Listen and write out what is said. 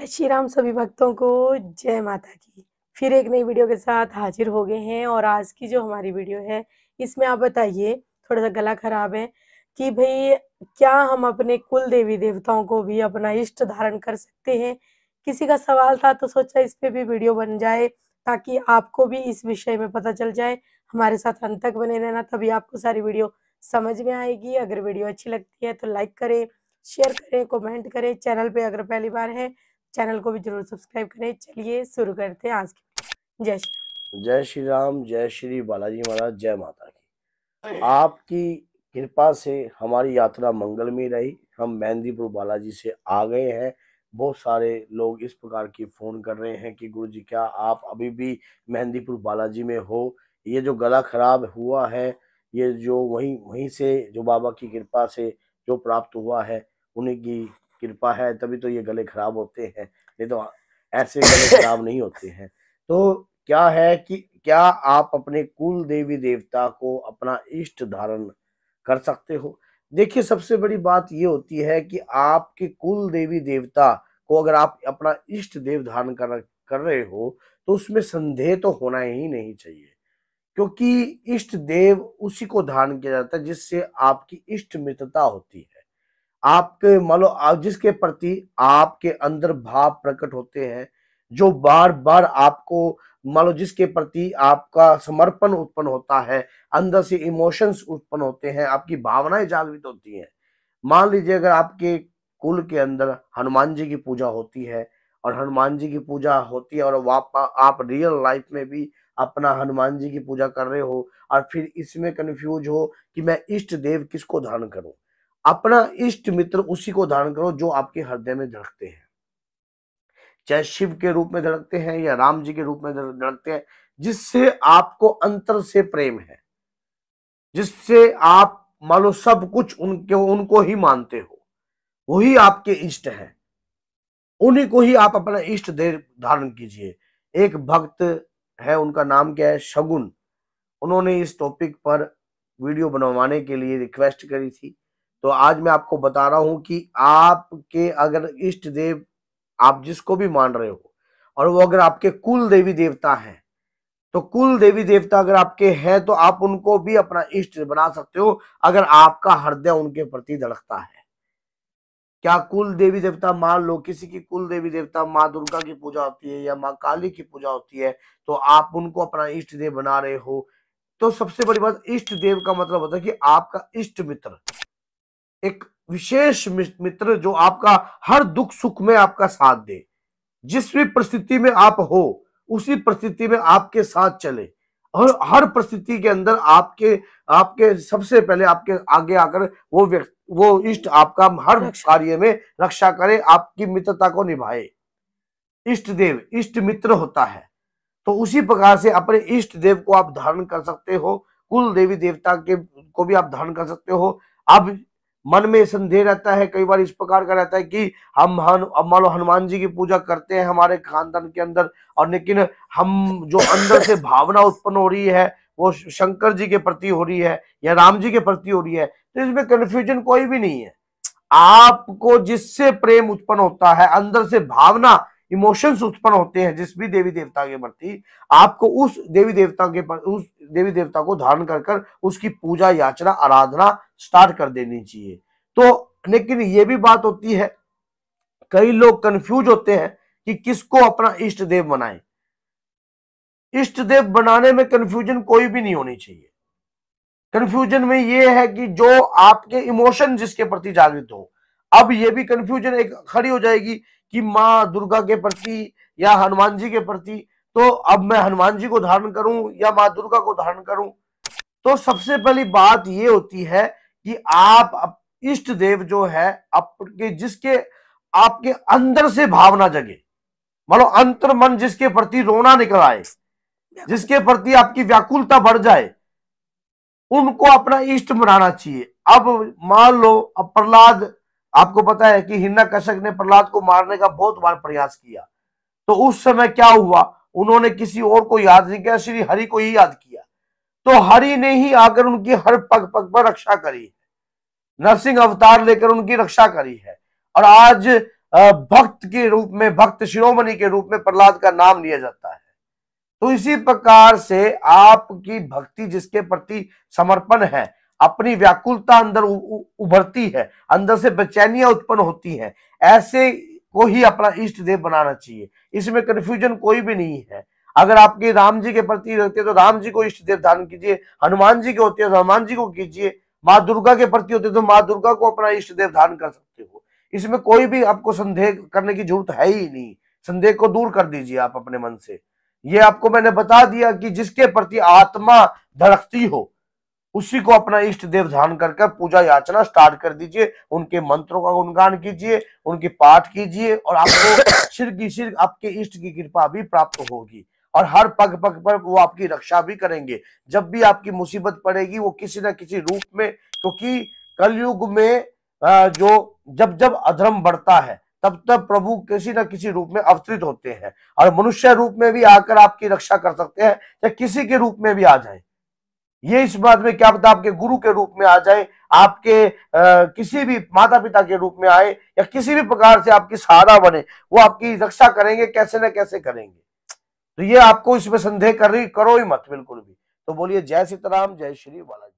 जय श्री राम सभी भक्तों को जय माता की फिर एक नई वीडियो के साथ हाजिर हो गए हैं और आज की जो हमारी वीडियो है इसमें आप बताइए थोड़ा सा गला खराब है कि भाई क्या हम अपने कुल देवी देवताओं को भी अपना इष्ट धारण कर सकते हैं किसी का सवाल था तो सोचा इस पे भी वीडियो बन जाए ताकि आपको भी इस विषय में पता चल जाए हमारे साथ अंत तक बने रहना तभी आपको सारी वीडियो समझ में आएगी अगर वीडियो अच्छी लगती है तो लाइक करें शेयर करें कमेंट करें चैनल पे अगर पहली बार है चैनल को भी जरूर सब्सक्राइब करें चलिए शुरू करते हैं आज की जय श्री जय श्री राम जय श्री बालाजी महाराज जय माता की आपकी कृपा से हमारी यात्रा में रही हम मेहंदीपुर बालाजी से आ गए हैं बहुत सारे लोग इस प्रकार की फ़ोन कर रहे हैं कि गुरु जी क्या आप अभी भी मेहंदीपुर बालाजी में हो ये जो गला ख़राब हुआ है ये जो वहीं वहीं से जो बाबा की कृपा से जो प्राप्त हुआ है उन्हीं की कृपा है तभी तो ये गले खराब होते हैं नहीं तो ऐसे गले खराब नहीं होते हैं तो क्या है कि क्या आप अपने कुल देवी देवता को अपना इष्ट धारण कर सकते हो देखिए सबसे बड़ी बात ये होती है कि आपके कुल देवी देवता को अगर आप अपना इष्ट देव धारण कर कर रहे हो तो उसमें संदेह तो होना ही नहीं चाहिए क्योंकि इष्ट देव उसी को धारण किया जाता है जिससे आपकी इष्ट मित्रता होती है आपके मान लो जिसके प्रति आपके अंदर भाव प्रकट होते हैं जो बार बार आपको मान लो जिसके प्रति आपका समर्पण उत्पन्न होता है अंदर से इमोशंस उत्पन्न होते हैं आपकी भावनाएं जागृत होती हैं मान लीजिए अगर आपके कुल के अंदर हनुमान जी की पूजा होती है और हनुमान जी की पूजा होती है और वाप आप रियल लाइफ में भी अपना हनुमान जी की पूजा कर रहे हो और फिर इसमें कन्फ्यूज हो कि मैं इष्ट देव किसको धारण करूं अपना इष्ट मित्र उसी को धारण करो जो आपके हृदय में धड़कते हैं चाहे शिव के रूप में धड़कते हैं या राम जी के रूप में धड़कते हैं जिससे आपको अंतर से प्रेम है जिससे आप लो सब कुछ उनके उनको ही मानते हो वही आपके इष्ट हैं उन्हीं को ही आप अपना इष्ट देर धारण कीजिए एक भक्त है उनका नाम क्या है शगुन उन्होंने इस टॉपिक पर वीडियो बनवाने के लिए रिक्वेस्ट करी थी तो आज मैं आपको बता रहा हूं कि आपके अगर इष्ट देव आप जिसको भी मान रहे हो और वो अगर आपके कुल देवी देवता हैं तो कुल देवी देवता अगर आपके हैं तो आप उनको भी अपना इष्ट बना सकते हो अगर आपका हृदय उनके प्रति धड़कता है क्या कुल देवी देवता मान लो किसी की कुल देवी देवता माँ दुर्गा की पूजा होती है या माँ काली की पूजा होती है तो आप उनको अपना इष्ट देव बना रहे हो तो सबसे बड़ी बात इष्ट देव का मतलब होता है कि आपका इष्ट मित्र एक विशेष मित्र जो आपका हर दुख सुख में आपका साथ दे जिस भी परिस्थिति में आप हो उसी परिस्थिति में आपके साथ चले और हर परिस्थिति के अंदर आपके आपके सबसे पहले आपके आगे आकर वो व्यक्ति वो इष्ट आपका हर कार्य में रक्षा करे आपकी मित्रता को निभाए इष्ट देव इष्ट मित्र होता है तो उसी प्रकार से अपने इष्ट देव को आप धारण कर सकते हो कुल देवी देवता के को भी आप धारण कर सकते हो आप मन में संदेह रहता है कई बार इस प्रकार का रहता है कि हम हन अब मान लो हनुमान जी की पूजा करते हैं हमारे खानदान के अंदर और लेकिन हम जो अंदर से भावना उत्पन्न हो रही है वो शंकर जी के प्रति हो रही है या राम जी के प्रति हो रही है तो इसमें कन्फ्यूजन कोई भी नहीं है आपको जिससे प्रेम उत्पन्न होता है अंदर से भावना इमोशंस उत्पन्न होते हैं जिस भी देवी देवता के प्रति आपको उस देवी देवता के उस देवी देवता को धारण कर कर उसकी पूजा याचना आराधना स्टार्ट कर देनी चाहिए तो लेकिन ये भी बात होती है कई लोग कंफ्यूज होते हैं कि किसको अपना इष्ट देव बनाए इष्ट देव बनाने में कंफ्यूजन कोई भी नहीं होनी चाहिए कंफ्यूजन में ये है कि जो आपके इमोशन जिसके प्रति जागृत हो अब ये भी कंफ्यूजन एक खड़ी हो जाएगी कि माँ दुर्गा के प्रति या हनुमान जी के प्रति तो अब मैं हनुमान जी को धारण करूं या माँ दुर्गा को धारण करूं तो सबसे पहली बात ये होती है कि आप इष्ट देव जो है आपके जिसके आपके अंदर से भावना जगे मतलब अंतर मन जिसके प्रति रोना निकल आए जिसके प्रति आपकी व्याकुलता बढ़ जाए उनको अपना इष्ट बनाना चाहिए अब मान लो अब प्रहलाद आपको पता है कि हिरणा कश्यप ने प्रहलाद को मारने का बहुत बार प्रयास किया तो उस समय क्या हुआ उन्होंने किसी और को याद नहीं किया श्री हरि को ही याद किया तो हरि ने ही आकर उनकी हर पग पग पर रक्षा करी है नरसिंह अवतार लेकर उनकी रक्षा करी है और आज भक्त के रूप में भक्त शिरोमणि के रूप में प्रहलाद का नाम लिया जाता है तो इसी प्रकार से आपकी भक्ति जिसके प्रति समर्पण है अपनी व्याकुलता अंदर उभरती है अंदर से बेचैनियां उत्पन्न होती हैं ऐसे को ही अपना इष्ट देव बनाना चाहिए इसमें कन्फ्यूजन कोई भी नहीं है अगर आपके राम जी के प्रति रहते तो राम जी को इष्ट देव धारण कीजिए हनुमान जी के होते हैं तो हनुमान जी को कीजिए माँ दुर्गा के प्रति होते तो माँ दुर्गा को अपना इष्ट देव धारण कर सकते हो इसमें कोई भी आपको संदेह करने की जरूरत है ही नहीं संदेह को दूर कर दीजिए आप अपने मन से ये आपको मैंने बता दिया कि जिसके प्रति आत्मा धड़कती हो उसी को अपना इष्ट देव ध्यान कर पूजा याचना स्टार्ट कर दीजिए उनके मंत्रों का गुणगान कीजिए उनके पाठ कीजिए और आपको सिर की सिर आपके इष्ट की कृपा भी प्राप्त होगी और हर पग पग पर वो आपकी रक्षा भी करेंगे जब भी आपकी मुसीबत पड़ेगी वो किसी ना किसी रूप में क्योंकि तो कलयुग में जो जब जब अधर्म बढ़ता है तब तब प्रभु किसी ना किसी रूप में अवतरित होते हैं और मनुष्य रूप में भी आकर आपकी रक्षा कर सकते हैं या किसी के रूप में भी आ जाए ये इस बात में क्या पता आपके गुरु के रूप में आ जाए आपके आ, किसी भी माता पिता के रूप में आए या किसी भी प्रकार से आपकी सहारा बने वो आपकी रक्षा करेंगे कैसे ना कैसे करेंगे तो ये आपको इसमें संदेह कर रही करो ही मत बिल्कुल भी तो बोलिए जय सीताराम जय श्री बाला